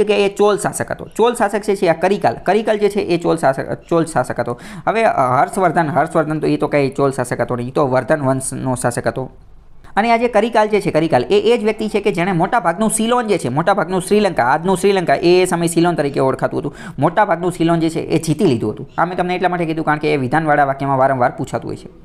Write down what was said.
કે એ ચોલ શાસક હતો ચોલ શાસક છે આ કરિકાલ કરિકાલ જે છે એ ચોલ શાસક ચોલ શાસક હતો હવે હર્ષવર્ધન હર્ષવર્ધન તો એ તો કંઈ ચોલ શાસક હતો નહીં તો વર્ધન વંશનો શાસક હતો અને આજે કરિકાલ જે છે કરિકાલ એ એ જ વ્યક્તિ છે કે જેણે મોટાભાગનું સિલોન જે છે મોટાભાગનું શ્રીલંકા આજનું શ્રીલંકા એ સમય સિલોન તરીકે ઓળખાતું હતું મોટાભાગનું સિલોન જે છે એ જીતી લીધું હતું આ મેં તમને એટલા માટે કીધું કારણ કે એ વિધાનવાળા વાક્યમાં વારંવાર પૂછાતું હોય છે